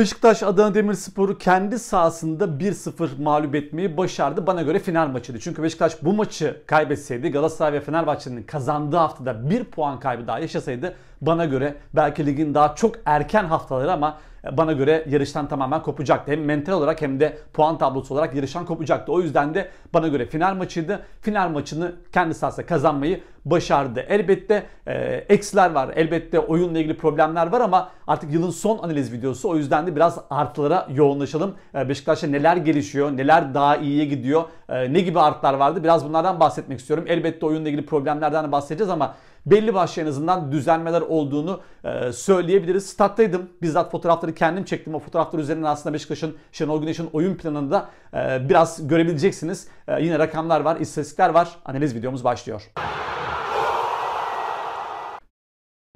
Beşiktaş Adana Demirspor'u kendi sahasında 1-0 mağlup etmeyi başardı. Bana göre final maçıydı. Çünkü Beşiktaş bu maçı kaybetseydi Galatasaray ve Fenerbahçe'nin kazandığı haftada 1 puan kaybı daha yaşasaydı bana göre belki ligin daha çok erken haftaları ama bana göre yarıştan tamamen kopacaktı. Hem mental olarak hem de puan tablosu olarak yarıştan kopacaktı. O yüzden de bana göre final maçıydı. Final maçını kendi sahasında kazanmayı başardı. Elbette e, eksiler var. Elbette oyunla ilgili problemler var ama artık yılın son analiz videosu. O yüzden de biraz artılara yoğunlaşalım. E, Beşiktaş'ta neler gelişiyor, neler daha iyiye gidiyor, e, ne gibi artlar vardı biraz bunlardan bahsetmek istiyorum. Elbette oyunla ilgili problemlerden bahsedeceğiz ama belli başlı en azından düzenlemeler olduğunu e, söyleyebiliriz. Stattaydım. Bizzat fotoğrafları kendim çektim. O fotoğraflar üzerinden aslında Beşiktaş'ın Şenol Güneş'in oyun planını da e, biraz görebileceksiniz. E, yine rakamlar var, istatistikler var. Analiz videomuz başlıyor.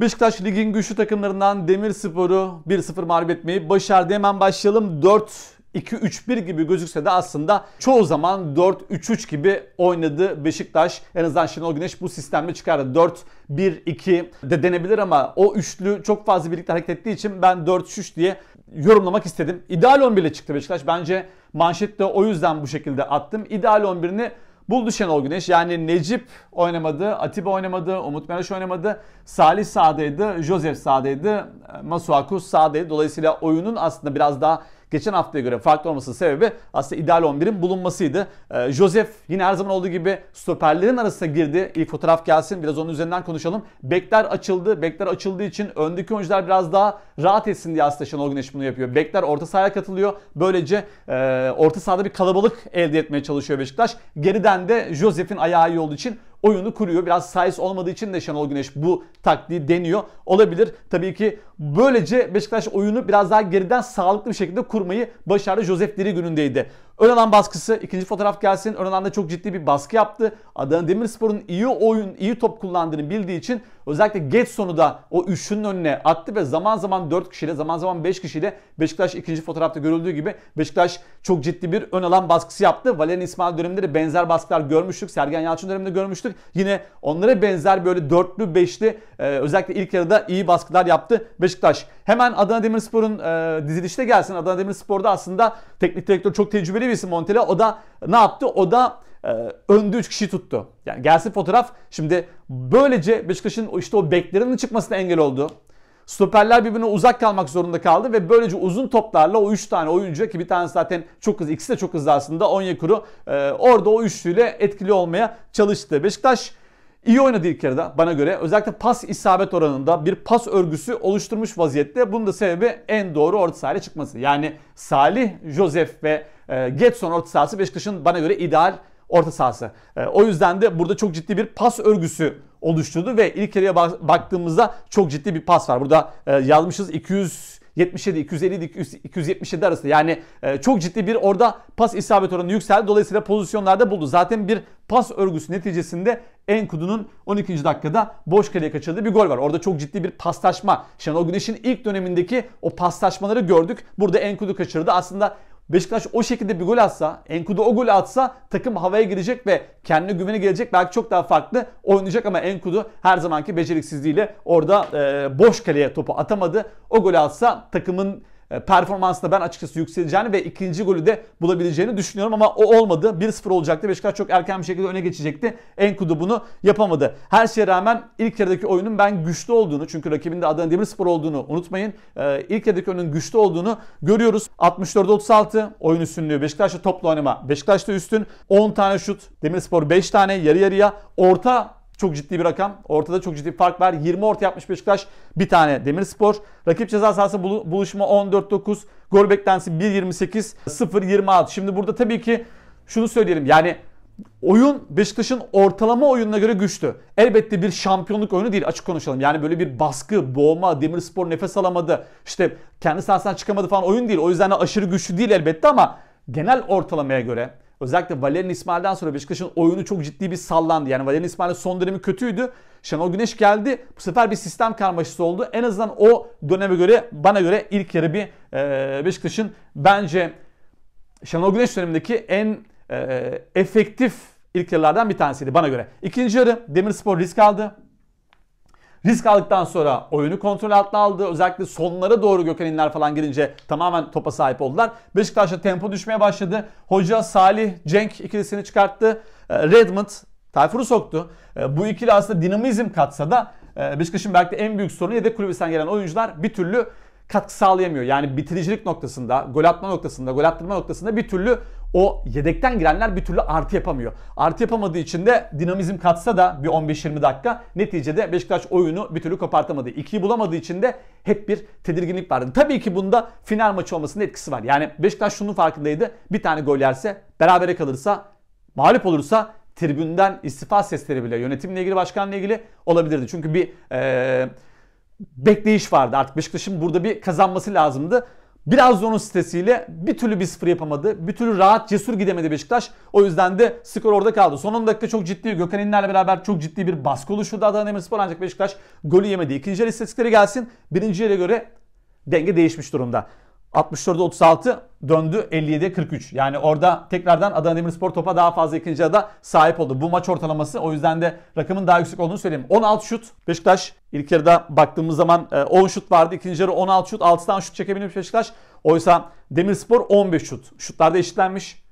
Beşiktaş ligin güçlü takımlarından Demirspor'u 1-0 mağlup etmeyi başardı. Hemen başlayalım. 4 2-3-1 gibi gözükse de aslında çoğu zaman 4-3-3 gibi oynadı Beşiktaş. En azından Şenol Güneş bu sistemle çıkardı. 4-1-2 de denebilir ama o üçlü çok fazla birlikte hareket ettiği için ben 4-3 diye yorumlamak istedim. İdeal 11 ile çıktı Beşiktaş. Bence manşette o yüzden bu şekilde attım. İdeal 11'ini buldu Şenol Güneş. Yani Necip oynamadı, Atiba oynamadı, Umut Meraş oynamadı. Salih sağdaydı, Josef sağdaydı, Masuaku sağdaydı. Dolayısıyla oyunun aslında biraz daha geçen haftaya göre farklı olmasının sebebi aslında ideal 11'in bulunmasıydı. E, ee, Josef yine her zaman olduğu gibi stoperlerin arasına girdi. İlk fotoğraf gelsin biraz onun üzerinden konuşalım. Bekler açıldı. Bekler açıldığı için öndeki oyuncular biraz daha rahat etsin diye aslında Şenol Güneş bunu yapıyor. Bekler orta sahaya katılıyor. Böylece e, orta sahada bir kalabalık elde etmeye çalışıyor Beşiktaş. Geriden de Josef'in ayağı iyi olduğu için oyunu kuruyor. Biraz size olmadığı için de Şenol Güneş bu taktiği deniyor. Olabilir. Tabii ki böylece Beşiktaş oyunu biraz daha geriden sağlıklı bir şekilde kurmayı başardı. Josef Diri günündeydi. Ön alan baskısı ikinci fotoğraf gelsin. Ön alanda çok ciddi bir baskı yaptı. Adana Demirspor'un iyi oyun, iyi top kullandığını bildiği için özellikle geç sonu da o üçünün önüne attı ve zaman zaman 4 kişiyle zaman zaman 5 kişiyle Beşiktaş ikinci fotoğrafta görüldüğü gibi Beşiktaş çok ciddi bir ön alan baskısı yaptı. Valerian İsmail döneminde de benzer baskılar görmüştük. Sergen Yalçın döneminde görmüştük. Yine onlara benzer böyle dörtlü beşli e, özellikle ilk yarıda iyi baskılar yaptı Beşiktaş. Hemen Adana Demirspor'un e, dizilişte gelsin. Adana Demirspor'da aslında teknik direktör çok tecrübeli Öyle birisi Montella. O da ne yaptı? O da e, önde 3 kişi tuttu. Yani gelsin fotoğraf. Şimdi böylece Beşiktaş'ın işte o beklerinin çıkmasına engel oldu. Stoperler birbirine uzak kalmak zorunda kaldı ve böylece uzun toplarla o 3 tane oyuncu ki bir tane zaten çok hızlı ikisi de çok hızlı aslında Onyekuru e, orada o üçlüyle etkili olmaya çalıştı. Beşiktaş iyi oynadı ilk yarıda bana göre. Özellikle pas isabet oranında bir pas örgüsü oluşturmuş vaziyette. Bunun da sebebi en doğru orta sahaya çıkması. Yani Salih, Josef ve ee, Getson orta sahası Beşiktaş'ın bana göre ideal orta sahası. Ee, o yüzden de burada çok ciddi bir pas örgüsü oluşturdu ve ilk yarıya baktığımızda çok ciddi bir pas var. Burada e, yazmışız 200 77, 250, 277 arasında. Yani e, çok ciddi bir orada pas isabet oranı yükseldi. Dolayısıyla pozisyonlarda buldu. Zaten bir pas örgüsü neticesinde Enkudu'nun 12. dakikada boş kaleye kaçırdığı bir gol var. Orada çok ciddi bir paslaşma. Şenol Güneş'in ilk dönemindeki o paslaşmaları gördük. Burada Enkudu kaçırdı. Aslında Beşiktaş o şekilde bir gol atsa, Enkudu o golü atsa takım havaya girecek ve kendine güvene gelecek. Belki çok daha farklı oynayacak ama Enkudu her zamanki beceriksizliğiyle orada e, boş kaleye topu atamadı. O golü atsa takımın e, performansında ben açıkçası yükseleceğini ve ikinci golü de bulabileceğini düşünüyorum ama o olmadı. 1-0 olacaktı. Beşiktaş çok erken bir şekilde öne geçecekti. Enkudu bunu yapamadı. Her şeye rağmen ilk yarıdaki oyunun ben güçlü olduğunu çünkü rakibinde Adana Demirspor olduğunu unutmayın. E, ilk yarıdaki oyunun güçlü olduğunu görüyoruz. 64 36 oyun üstünlüğü. Beşiktaş'ta toplu oynama. Beşiktaş'ta üstün. 10 tane şut. Demirspor 5 tane yarı yarıya. Orta çok ciddi bir rakam. Ortada çok ciddi bir fark var. 20 orta yapmış Beşiktaş. Bir tane Demirspor. Rakip ceza sahası buluşma 14-9. Gol beklentisi 1-28. 0-26. Şimdi burada tabii ki şunu söyleyelim. Yani oyun Beşiktaş'ın ortalama oyununa göre güçlü. Elbette bir şampiyonluk oyunu değil açık konuşalım. Yani böyle bir baskı, boğma, Demirspor nefes alamadı. işte kendi sahasından çıkamadı falan oyun değil. O yüzden de aşırı güçlü değil elbette ama genel ortalamaya göre Özellikle Valerian İsmail'den sonra Beşiktaş'ın oyunu çok ciddi bir sallandı. Yani Valerian İsmail'in son dönemi kötüydü. Şenol Güneş geldi. Bu sefer bir sistem karmaşası oldu. En azından o döneme göre bana göre ilk yarı bir e, Beşiktaş'ın bence Şenol Güneş dönemindeki en e, efektif ilk yarılardan bir tanesiydi bana göre. İkinci yarı Demirspor risk aldı. Risk aldıktan sonra oyunu kontrol altına aldı. Özellikle sonlara doğru Gökhan İnler falan girince tamamen topa sahip oldular. Beşiktaş'ta tempo düşmeye başladı. Hoca Salih Cenk ikilisini çıkarttı. Ee, Redmond Tayfur'u soktu. Ee, bu ikili aslında dinamizm katsa da e, Beşiktaş'ın belki de en büyük sorunu yedek kulübesinden gelen oyuncular bir türlü katkı sağlayamıyor. Yani bitiricilik noktasında, gol atma noktasında, gol attırma noktasında bir türlü o yedekten girenler bir türlü artı yapamıyor. Artı yapamadığı için de dinamizm katsa da bir 15-20 dakika neticede Beşiktaş oyunu bir türlü kopartamadı. İkiyi bulamadığı için de hep bir tedirginlik vardı. Tabii ki bunda final maçı olmasının etkisi var. Yani Beşiktaş şunun farkındaydı. Bir tane gol yerse, berabere kalırsa, mağlup olursa tribünden istifa sesleri bile yönetimle ilgili, başkanla ilgili olabilirdi. Çünkü bir ee, bekleyiş vardı. Artık Beşiktaş'ın burada bir kazanması lazımdı. Biraz da onun sitesiyle bir türlü bir sıfır yapamadı. Bir türlü rahat cesur gidemedi Beşiktaş. O yüzden de skor orada kaldı. Son 10 dakika çok ciddi Gökhan İnler'le beraber çok ciddi bir baskı oluşturdu Adana Demirspor ancak Beşiktaş golü yemedi. İkinci yarı istatistikleri gelsin. Birinci yere göre denge değişmiş durumda. 64'e 36 döndü 57'ye 43. Yani orada tekrardan Adana Demirspor topa daha fazla ikinci yarıda sahip oldu. Bu maç ortalaması o yüzden de rakamın daha yüksek olduğunu söyleyeyim. 16 şut Beşiktaş ilk yarıda baktığımız zaman 10 e, şut vardı. İkinci yarı 16 şut 6 tane şut çekebilmiş Beşiktaş. Oysa Demirspor 15 şut. Şutlarda eşitlenmiş.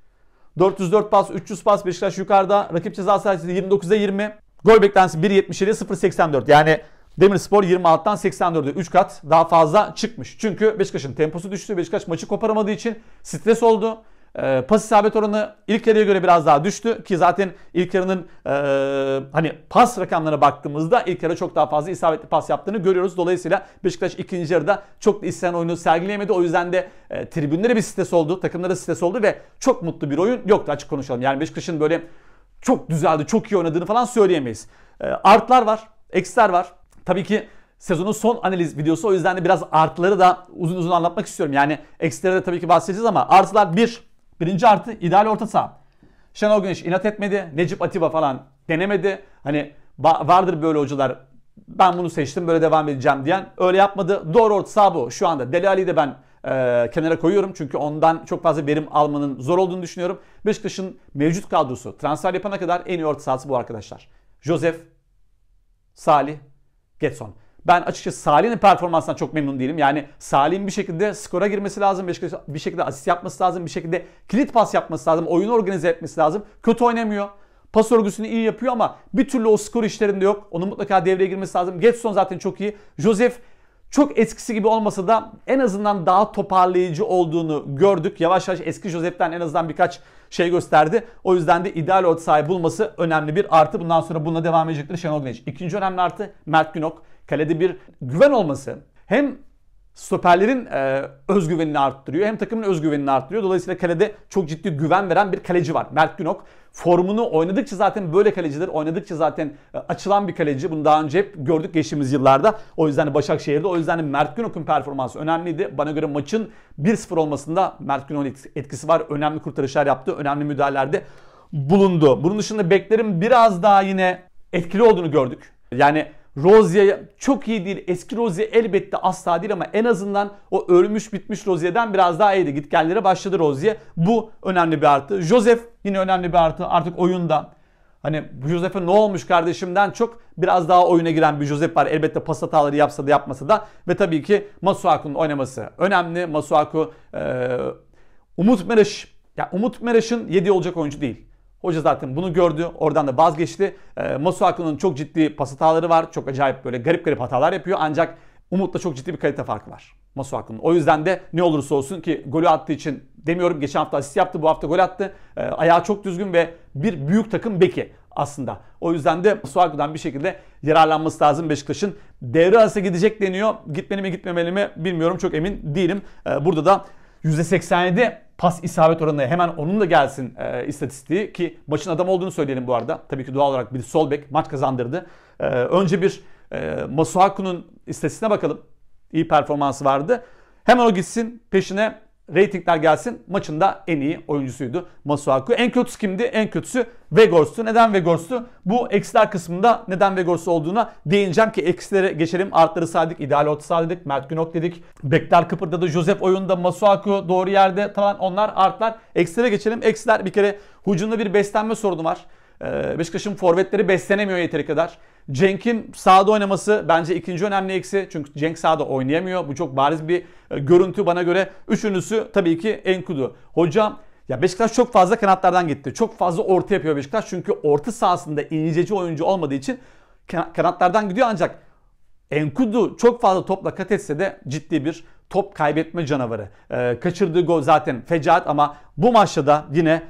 404 pas 300 pas Beşiktaş yukarıda. Rakip ceza sahası 29'a 20. Gol beklentisi 1.77 0.84. Yani Demirspor 26'dan 84'e 3 kat daha fazla çıkmış. Çünkü Beşiktaş'ın temposu düştü. Beşiktaş maçı koparamadığı için stres oldu. E, pas isabet oranı ilk yarıya göre biraz daha düştü ki zaten ilk yarının e, hani pas rakamlarına baktığımızda ilk yarı çok daha fazla isabetli pas yaptığını görüyoruz. Dolayısıyla Beşiktaş ikinci yarıda çok da istenen oyunu sergileyemedi. O yüzden de e, tribünlere bir stres oldu, takımlara stres oldu ve çok mutlu bir oyun yoktu açık konuşalım. Yani Beşiktaş'ın böyle çok düzeldi, çok iyi oynadığını falan söyleyemeyiz. E, artlar var, eksiler var. Tabii ki sezonun son analiz videosu. O yüzden de biraz artıları da uzun uzun anlatmak istiyorum. Yani eksilere de tabii ki bahsedeceğiz ama artılar 1. Bir, birinci artı ideal orta saha. Şenol Güneş inat etmedi. Necip Atiba falan denemedi. Hani vardır böyle hocalar ben bunu seçtim böyle devam edeceğim diyen öyle yapmadı. Doğru orta saha bu şu anda. Deli Ali'yi de ben e, kenara koyuyorum. Çünkü ondan çok fazla verim almanın zor olduğunu düşünüyorum. Beşiktaş'ın mevcut kadrosu transfer yapana kadar en iyi orta sahası bu arkadaşlar. Josef, Salih, Getson. Ben açıkçası Salih'in performansından çok memnun değilim. Yani Salih'in bir şekilde skora girmesi lazım, bir şekilde asist yapması lazım, bir şekilde kilit pas yapması lazım, oyunu organize etmesi lazım. Kötü oynamıyor. Pas örgüsünü iyi yapıyor ama bir türlü o skor işlerinde yok. Onun mutlaka devreye girmesi lazım. Getson zaten çok iyi. Joseph çok eskisi gibi olmasa da en azından daha toparlayıcı olduğunu gördük. Yavaş yavaş eski Josep'ten en azından birkaç şey gösterdi. O yüzden de ideal ot sahibi bulması önemli bir artı. Bundan sonra bununla devam edecekleri Şenol Güneş. İkinci önemli artı Mert Günok. Kalede bir güven olması. Hem stoperlerin e, özgüvenini arttırıyor. Hem takımın özgüvenini arttırıyor. Dolayısıyla kalede çok ciddi güven veren bir kaleci var. Mert Günok formunu oynadıkça zaten böyle kaleciler oynadıkça zaten e, açılan bir kaleci. Bunu daha önce hep gördük geçtiğimiz yıllarda. O yüzden Başakşehir'de o yüzden Mert Günok'un performansı önemliydi. Bana göre maçın 1-0 olmasında Mert Günok'un etkisi var. Önemli kurtarışlar yaptı. Önemli müdahalelerde bulundu. Bunun dışında beklerin biraz daha yine etkili olduğunu gördük. Yani Rozier çok iyi değil. Eski Rozier elbette asla değil ama en azından o ölmüş bitmiş Rozier'den biraz daha iyiydi. Gitgenlere başladı Rozier. Bu önemli bir artı. Joseph yine önemli bir artı. Artık oyunda Hani Joseph'e ne olmuş kardeşimden çok biraz daha oyuna giren bir Joseph var. Elbette pas hataları yapsa da yapmasa da. Ve tabii ki Masuaku'nun oynaması önemli. Masuaku e, Umut Meraş, ya Umut Meraş'ın 7 olacak oyuncu değil. Hoca zaten bunu gördü. Oradan da vazgeçti. E, Masuaku'nun çok ciddi pas hataları var. Çok acayip böyle garip garip hatalar yapıyor. Ancak Umut'la çok ciddi bir kalite farkı var. Masuaku'nun. O yüzden de ne olursa olsun ki golü attığı için demiyorum. Geçen hafta asist yaptı. Bu hafta gol attı. E, ayağı çok düzgün ve bir büyük takım beki aslında. O yüzden de Masuaku'dan bir şekilde yararlanması lazım Beşiktaş'ın. Devre arası gidecek deniyor. Gitmeli mi gitmemeli mi bilmiyorum. Çok emin değilim. E, burada da %87 pas isabet oranı hemen onun da gelsin e, istatistiği ki maçın adam olduğunu söyleyelim bu arada. Tabii ki doğal olarak bir sol bek maç kazandırdı. E, önce bir e, Masuaku'nun istatistiğine bakalım. İyi performansı vardı. Hemen o gitsin peşine Reytingler gelsin. Maçın da en iyi oyuncusuydu Masuaku. En kötüsü kimdi? En kötüsü Vegors'tu. Neden Vegors'tu? Bu eksiler kısmında neden Vegors olduğuna değineceğim ki eksilere geçelim. Artları saydık. İdeal orta saha dedik. Mert Günok dedik. Bekler kıpırdadı. Josep oyunda. Masuaku doğru yerde falan. Onlar artlar. Eksilere geçelim. Eksiler bir kere hucumda bir beslenme sorunu var. Ee, Beşiktaş'ın forvetleri beslenemiyor yeteri kadar. Cenk'in sağda oynaması bence ikinci önemli eksi. Çünkü Cenk sağda oynayamıyor. Bu çok bariz bir e, görüntü bana göre. Üçüncüsü tabii ki Enkudu. Hocam ya Beşiktaş çok fazla kanatlardan gitti. Çok fazla orta yapıyor Beşiktaş. Çünkü orta sahasında inceci oyuncu olmadığı için kanatlardan gidiyor ancak Enkudu çok fazla topla kat etse de ciddi bir top kaybetme canavarı. Ee, kaçırdığı gol zaten fecaat ama bu maçta da yine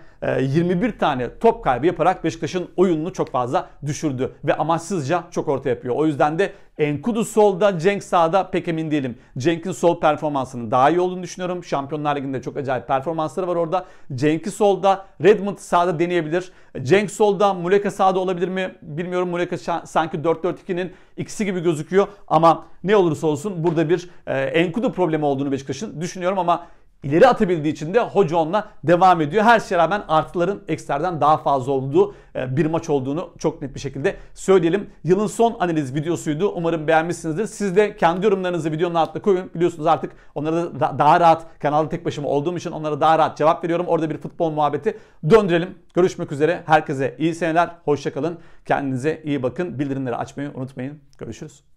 21 ee, tane top kaybı yaparak Beşiktaş'ın oyununu çok fazla düşürdü ve amaçsızca çok orta yapıyor. O yüzden de Enkudu solda, Cenk sağda pek emin değilim. Cenk'in sol performansının daha iyi olduğunu düşünüyorum. Şampiyonlar Ligi'nde çok acayip performansları var orada. Cenk'i solda, Redmond sağda deneyebilir. Cenk solda, Muleka sağda olabilir mi bilmiyorum. Muleka sanki 4-4-2'nin ikisi gibi gözüküyor ama ne olursa olsun burada bir e, Enkudu problemi olduğunu Beşiktaş'ın düşünüyorum ama ileri atabildiği için de hoca onunla devam ediyor. Her şeye rağmen artıların eksilerden daha fazla olduğu e, bir maç olduğunu çok net bir şekilde söyleyelim. Yılın son analiz videosuydu. Umarım beğenmişsinizdir. Siz de kendi yorumlarınızı videonun altına koyun. Biliyorsunuz artık onlara da daha rahat kanalda tek başıma olduğum için onlara daha rahat cevap veriyorum. Orada bir futbol muhabbeti döndürelim. Görüşmek üzere. Herkese iyi seneler. Hoşçakalın. Kendinize iyi bakın. Bildirimleri açmayı unutmayın. Görüşürüz.